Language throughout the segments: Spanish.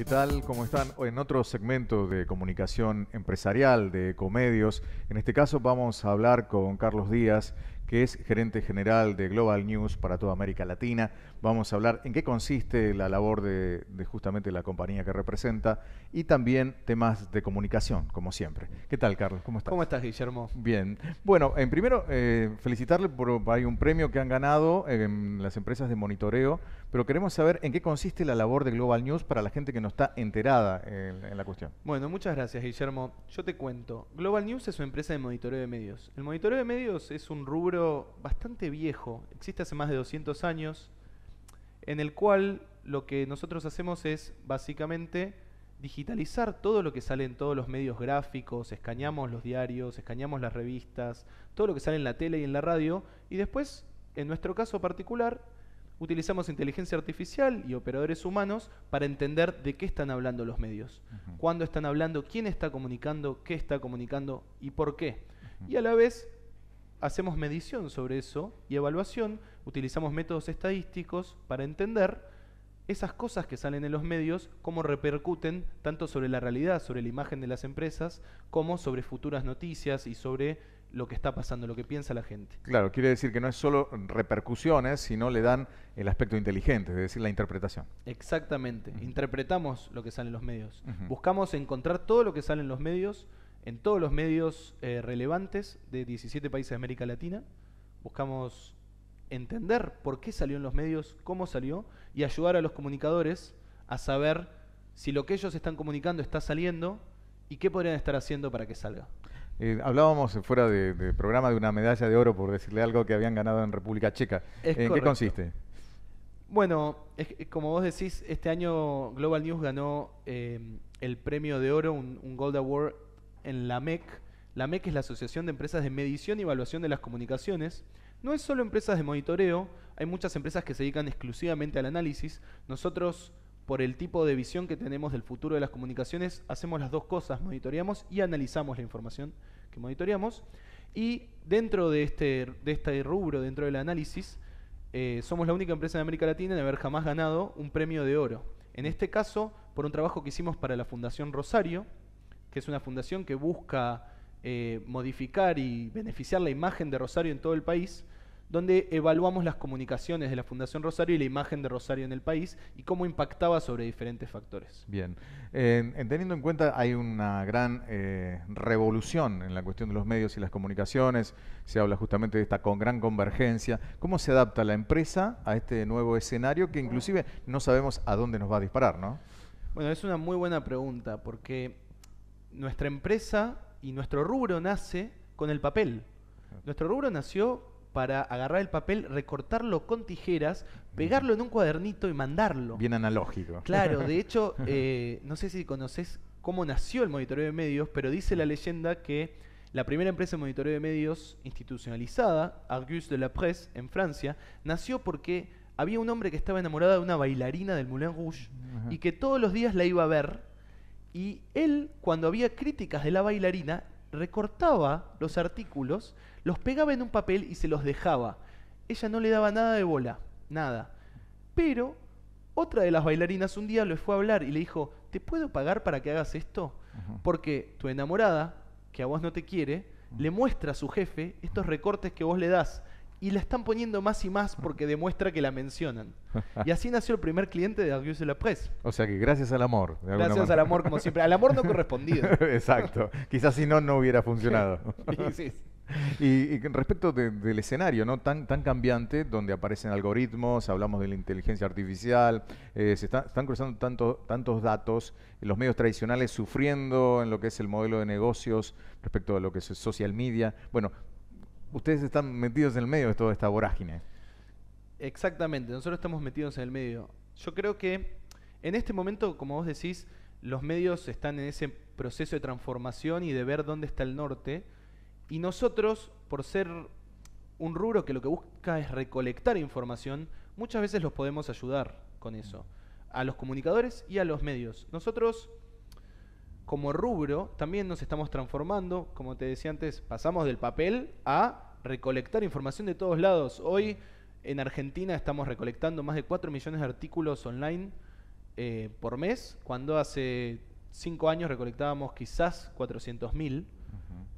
¿Qué tal? ¿Cómo están? En otro segmento de comunicación empresarial de Ecomedios, en este caso vamos a hablar con Carlos Díaz, que es gerente general de Global News para toda América Latina. Vamos a hablar en qué consiste la labor de, justamente la compañía que representa y también temas de comunicación, como siempre. ¿Qué tal, Carlos? ¿Cómo estás? ¿Cómo estás, Guillermo? Bien. Bueno, en primero, eh, felicitarle por hay un premio que han ganado eh, en las empresas de monitoreo, pero queremos saber en qué consiste la labor de Global News para la gente que no está enterada en, en la cuestión. Bueno, muchas gracias, Guillermo. Yo te cuento. Global News es una empresa de monitoreo de medios. El monitoreo de medios es un rubro bastante viejo, existe hace más de 200 años en el cual lo que nosotros hacemos es básicamente digitalizar todo lo que sale en todos los medios gráficos, escaneamos los diarios, escaneamos las revistas, todo lo que sale en la tele y en la radio, y después, en nuestro caso particular, utilizamos inteligencia artificial y operadores humanos para entender de qué están hablando los medios, cuándo están hablando, quién está comunicando, qué está comunicando y por qué. Y a la vez hacemos medición sobre eso y evaluación, utilizamos métodos estadísticos para entender esas cosas que salen en los medios, cómo repercuten tanto sobre la realidad, sobre la imagen de las empresas, como sobre futuras noticias y sobre lo que está pasando, lo que piensa la gente. Claro, quiere decir que no es solo repercusiones, sino le dan el aspecto inteligente, es decir, la interpretación. Exactamente, interpretamos lo que sale en los medios, buscamos encontrar todo lo que sale en los medios en todos los medios eh, relevantes de 17 países de América Latina. Buscamos entender por qué salió en los medios, cómo salió y ayudar a los comunicadores a saber si lo que ellos están comunicando está saliendo y qué podrían estar haciendo para que salga. Eh, hablábamos fuera de, programa de una medalla de oro, por decirle algo, que habían ganado en República Checa. ¿En qué consiste? Bueno, como vos decís, este año Global News ganó eh, el premio de oro, un Gold Award en la MEC. La MEC es la Asociación de Empresas de Medición y Evaluación de las Comunicaciones. No es solo empresas de monitoreo, hay muchas empresas que se dedican exclusivamente al análisis. Nosotros, por el tipo de visión que tenemos del futuro de las comunicaciones, hacemos las dos cosas, monitoreamos y analizamos la información que monitoreamos. Y dentro de este, de este rubro, dentro del análisis, eh, somos la única empresa de América Latina en haber jamás ganado un premio de oro. En este caso, por un trabajo que hicimos para la Fundación Rosario, que es una fundación que busca eh, modificar y beneficiar la imagen de Rosario en todo el país, donde evaluamos las comunicaciones de la Fundación Rosario y la imagen de Rosario en el país y cómo impactaba sobre diferentes factores. Bien, teniendo en cuenta hay una gran eh, revolución en la cuestión de los medios y las comunicaciones, se habla justamente de esta con gran convergencia, ¿cómo se adapta la empresa a este nuevo escenario que inclusive no sabemos a dónde nos va a disparar, ¿no? Bueno, es una muy buena pregunta porque nuestra empresa y nuestro rubro nace con el papel. Nuestro rubro nació para agarrar el papel, recortarlo con tijeras, pegarlo en un cuadernito y mandarlo. Bien analógico. Claro, de hecho, eh, no sé si conoces cómo nació el monitoreo de medios, pero dice la leyenda que la primera empresa de monitoreo de medios institucionalizada, Argus de la Presse, en Francia, nació porque había un hombre que estaba enamorado de una bailarina del Moulin Rouge y que todos los días la iba a ver y él, cuando había críticas de la bailarina, recortaba los artículos, los pegaba en un papel y se los dejaba. Ella no le daba nada de bola, nada. Pero otra de las bailarinas un día le fue a hablar y le dijo, ¿te puedo pagar para que hagas esto? Porque tu enamorada, que a vos no te quiere, le muestra a su jefe estos recortes que vos le das y la están poniendo más y más porque demuestra que la mencionan. Y así nació el primer cliente de Argus de la Presse. O sea que gracias al amor. gracias al amor, como siempre. Al amor no correspondido. Exacto. Quizás si no, no hubiera funcionado. Y, respecto del escenario, ¿no? Tan, tan cambiante, donde aparecen algoritmos, hablamos de la inteligencia artificial, eh, se están cruzando tanto, tantos datos, los medios tradicionales sufriendo en lo que es el modelo de negocios respecto a lo que es social media. Bueno, ustedes están metidos en el medio de toda esta vorágine. Exactamente, nosotros estamos metidos en el medio. Yo creo que en este momento, como vos decís, los medios están en ese proceso de transformación y de ver dónde está el norte. Y nosotros, por ser un rubro que lo que busca es recolectar información, muchas veces los podemos ayudar con eso, a los comunicadores y a los medios. Nosotros como rubro también nos estamos transformando, como te decía antes, pasamos del papel a recolectar información de todos lados. Hoy en Argentina estamos recolectando más de 4 millones de artículos online eh, por mes, cuando hace 5 años recolectábamos quizás 400 mil.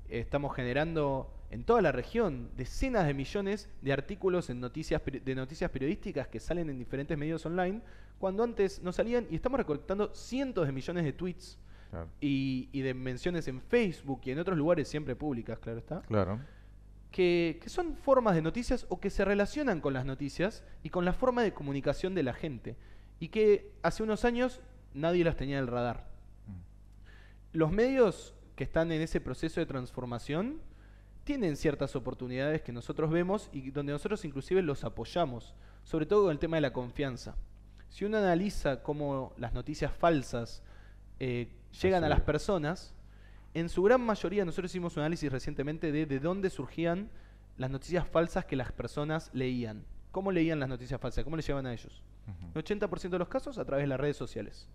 Estamos generando en toda la región decenas de millones de artículos en noticias, de noticias periodísticas que salen en diferentes medios online, cuando antes no salían y estamos recolectando cientos de millones de tweets y, de menciones en Facebook y en otros lugares siempre públicas, claro está. Claro. Que, son formas de noticias o que se relacionan con las noticias y con la forma de comunicación de la gente. Y que hace unos años nadie las tenía en el radar. Mm. Los medios que están en ese proceso de transformación tienen ciertas oportunidades que nosotros vemos y donde nosotros inclusive los apoyamos, sobre todo con el tema de la confianza. Si uno analiza cómo las noticias falsas eh, llegan a las personas, en su gran mayoría, nosotros hicimos un análisis recientemente de de dónde surgían las noticias falsas que las personas leían. ¿Cómo leían las noticias falsas? ¿Cómo les llevan a ellos? El 80% de los casos a través de las redes sociales.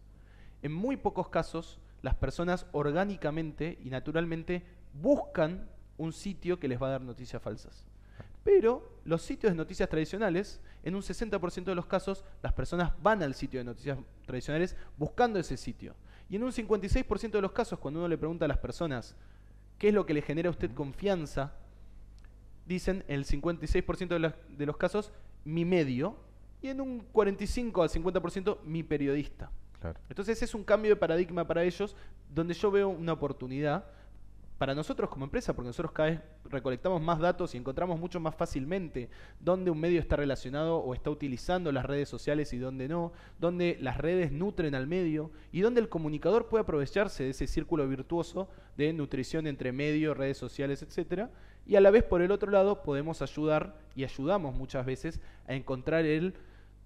En muy pocos casos, las personas orgánicamente y naturalmente buscan un sitio que les va a dar noticias falsas. Pero los sitios de noticias tradicionales, en un 60% de los casos, las personas van al sitio de noticias tradicionales buscando ese sitio. Y en un 56% de los casos, cuando uno le pregunta a las personas qué es lo que le genera a usted confianza, dicen el 56% de los, de los casos mi medio y en un 45 al 50% mi periodista. Entonces es un cambio de paradigma para ellos donde yo veo una oportunidad para nosotros como empresa, porque nosotros cada vez recolectamos más datos y encontramos mucho más fácilmente dónde un medio está relacionado o está utilizando las redes sociales y dónde no, dónde las redes nutren al medio y dónde el comunicador puede aprovecharse de ese círculo virtuoso de nutrición entre medio, redes sociales, etcétera, y a la vez por el otro lado podemos ayudar y ayudamos muchas veces a encontrar el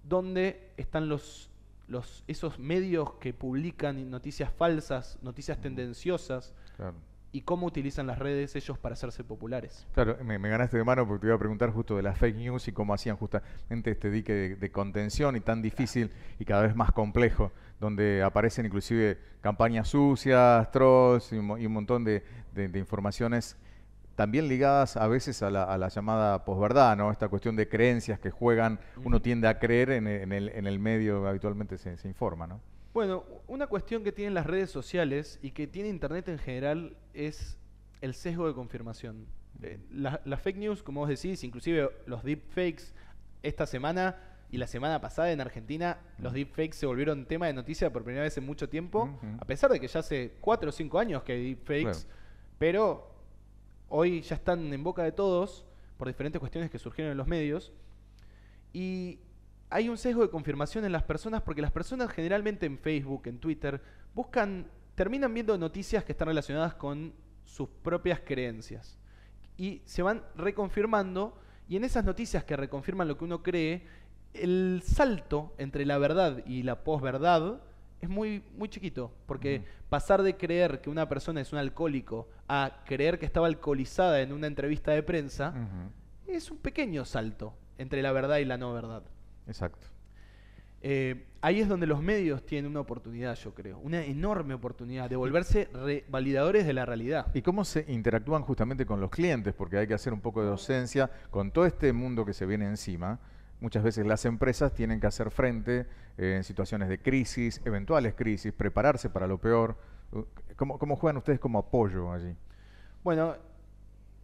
dónde están los los, esos medios que publican noticias falsas, noticias tendenciosas, claro y cómo utilizan las redes ellos para hacerse populares. Claro, me, ganaste de mano porque te iba a preguntar justo de las fake news y cómo hacían justamente este dique de, contención y tan difícil y cada vez más complejo, donde aparecen inclusive campañas sucias, trolls y, un, montón de, informaciones también ligadas a veces a la, llamada posverdad, ¿no? Esta cuestión de creencias que juegan, uno tiende a creer en, en, el, en el, medio habitualmente se, se informa, ¿no? Bueno, una cuestión que tienen las redes sociales y que tiene Internet en general es el sesgo de confirmación. Eh, las fake news, como vos decís, inclusive los deepfakes, esta semana y la semana pasada en Argentina, los deepfakes se volvieron tema de noticia por primera vez en mucho tiempo, a pesar de que ya hace cuatro o cinco años que hay deepfakes, pero hoy ya están en boca de todos por diferentes cuestiones que surgieron en los medios. Y hay un sesgo de confirmación en las personas porque las personas generalmente en Facebook, en Twitter, buscan, terminan viendo noticias que están relacionadas con sus propias creencias. Y se van reconfirmando y en esas noticias que reconfirman lo que uno cree, el salto entre la verdad y la posverdad es muy, muy chiquito, porque pasar de creer que una persona es un alcohólico a creer que estaba alcoholizada en una entrevista de prensa, es un pequeño salto entre la verdad y la no verdad. Exacto. Eh, ahí es donde los medios tienen una oportunidad, yo creo, una enorme oportunidad de volverse validadores de la realidad. ¿Y cómo se interactúan justamente con los clientes? Porque hay que hacer un poco de docencia con todo este mundo que se viene encima. Muchas veces las empresas tienen que hacer frente eh, en situaciones de crisis, eventuales crisis, prepararse para lo peor. Uh, ¿Cómo, juegan ustedes como apoyo allí? Bueno,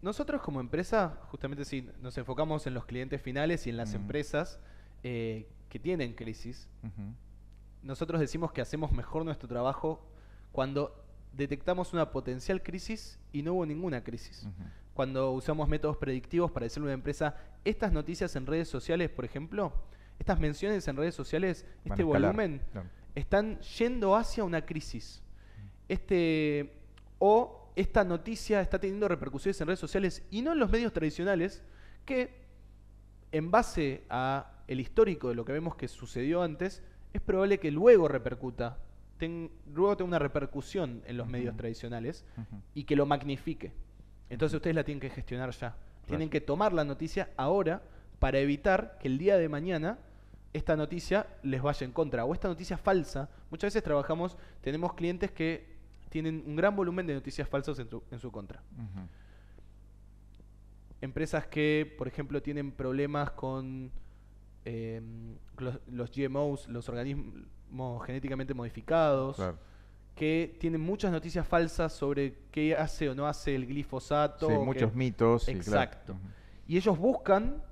nosotros como empresa, justamente si nos enfocamos en los clientes finales y en las mm. empresas, eh, que tienen crisis, nosotros decimos que hacemos mejor nuestro trabajo cuando detectamos una potencial crisis y no hubo ninguna crisis. Cuando usamos métodos predictivos para decirle a una empresa, estas noticias en redes sociales, por ejemplo, estas menciones en redes sociales, este volumen, están yendo hacia una crisis. Este, o esta noticia está teniendo repercusiones en redes sociales y no en los medios tradicionales que, en base a el histórico de lo que vemos que sucedió antes, es probable que luego repercuta, luego tenga una repercusión en los medios tradicionales y que lo magnifique. Entonces ustedes la tienen que gestionar ya. Tienen que tomar la noticia ahora para evitar que el día de mañana esta noticia les vaya en contra o esta noticia falsa. Muchas veces trabajamos, tenemos clientes que tienen un gran volumen de noticias falsas en su, contra. Empresas que, por ejemplo, tienen problemas con Em, los, GMOs, los organismos genéticamente modificados, que tienen muchas noticias falsas sobre qué hace o no hace el glifosato. muchos mitos. Exacto. Y ellos buscan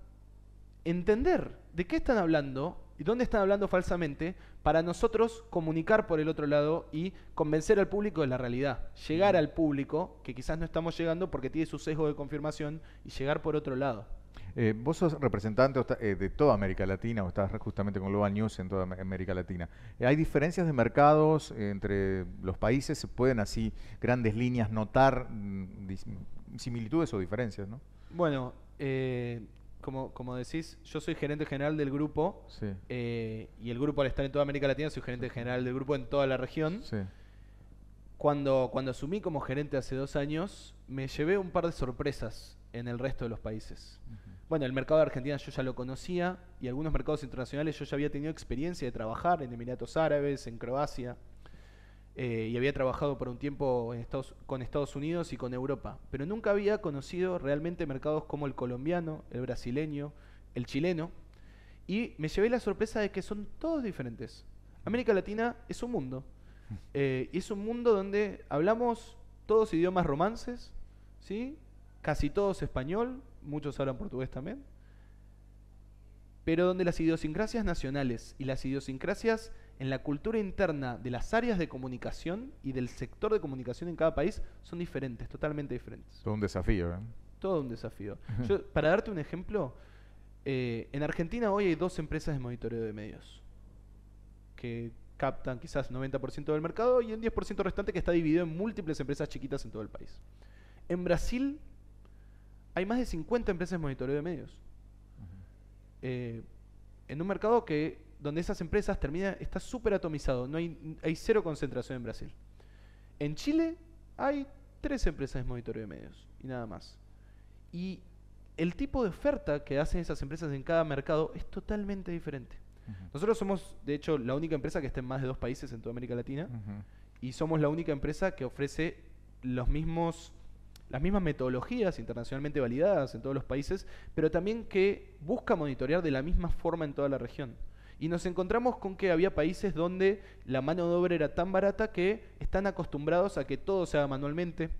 entender de qué están hablando y dónde están hablando falsamente para nosotros comunicar por el otro lado y convencer al público de la realidad. Llegar al público, que quizás no estamos llegando porque tiene su sesgo de confirmación, y llegar por otro lado. Eh, vos sos representante eh, de toda América Latina o estás justamente con Global News en toda América Latina. Eh, ¿Hay diferencias de mercados entre los países? ¿Se pueden así grandes líneas notar mm, similitudes o diferencias? Bueno, como, decís, yo soy gerente general del grupo y el grupo al estar en toda América Latina soy gerente general del grupo en toda la región. Cuando, cuando asumí como gerente hace dos años, me llevé un par de sorpresas en el resto de los países. Mm. Bueno, el mercado de Argentina yo ya lo conocía y algunos mercados internacionales yo ya había tenido experiencia de trabajar en Emiratos Árabes, en Croacia, eh, y había trabajado por un tiempo con Estados Unidos y con Europa, pero nunca había conocido realmente mercados como el colombiano, el brasileño, el chileno, y me llevé la sorpresa de que son todos diferentes. América Latina es un mundo, eh, y es un mundo donde hablamos todos idiomas romances, ¿sí? casi todos español, muchos hablan portugués también, pero donde las idiosincrasias nacionales y las idiosincrasias en la cultura interna de las áreas de comunicación y del sector de comunicación en cada país son diferentes, totalmente diferentes. Todo un desafío, ¿eh? Todo un desafío. para darte un ejemplo, eh, en Argentina hoy hay dos empresas de monitoreo de medios que captan quizás 90% del mercado y un 10% restante que está dividido en múltiples empresas chiquitas en todo el país. En Brasil hay más de 50 empresas de monitoreo de medios. Eh, en un mercado que donde esas empresas terminan, está súper atomizado, no hay, cero concentración en Brasil. En Chile hay tres empresas de monitoreo de medios y nada más. Y el tipo de oferta que hacen esas empresas en cada mercado es totalmente diferente. Nosotros somos, de hecho, la única empresa que está en más de dos países en toda América Latina y somos la única empresa que ofrece los mismos las mismas metodologías internacionalmente validadas en todos los países, pero también que busca monitorear de la misma forma en toda la región. Y nos encontramos con que había países donde la mano de obra era tan barata que están acostumbrados a que todo se haga manualmente.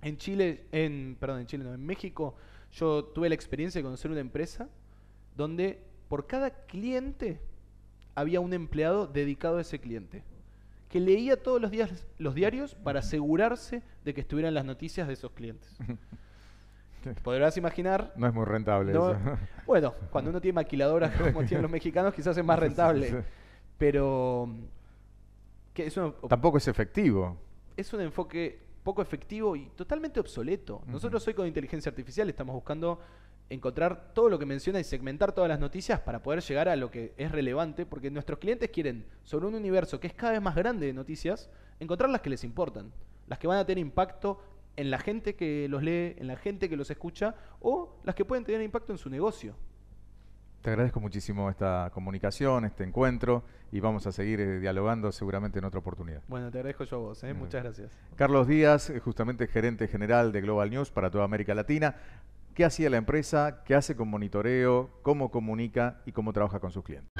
En Chile, en, perdón, en Chile, no, en México, yo tuve la experiencia de conocer una empresa donde por cada cliente había un empleado dedicado a ese cliente que leía todos los días los diarios para asegurarse de que estuvieran las noticias de esos clientes. Podrás imaginar. No es muy rentable eso. Bueno, cuando uno tiene maquiladoras como tienen los mexicanos, quizás es más rentable. Pero. Que Tampoco es efectivo. Es un enfoque poco efectivo y totalmente obsoleto. Nosotros hoy con inteligencia artificial estamos buscando encontrar todo lo que menciona y segmentar todas las noticias para poder llegar a lo que es relevante, porque nuestros clientes quieren, sobre un universo que es cada vez más grande de noticias, encontrar las que les importan, las que van a tener impacto en la gente que los lee, en la gente que los escucha, o las que pueden tener impacto en su negocio. Te agradezco muchísimo esta comunicación, este encuentro, y vamos a seguir eh, dialogando seguramente en otra oportunidad. Bueno, te agradezco yo a vos, eh, mm. muchas gracias. Carlos Díaz, eh, justamente gerente general de Global News para toda América Latina qué hacía la empresa, qué hace con monitoreo, cómo comunica y cómo trabaja con sus clientes.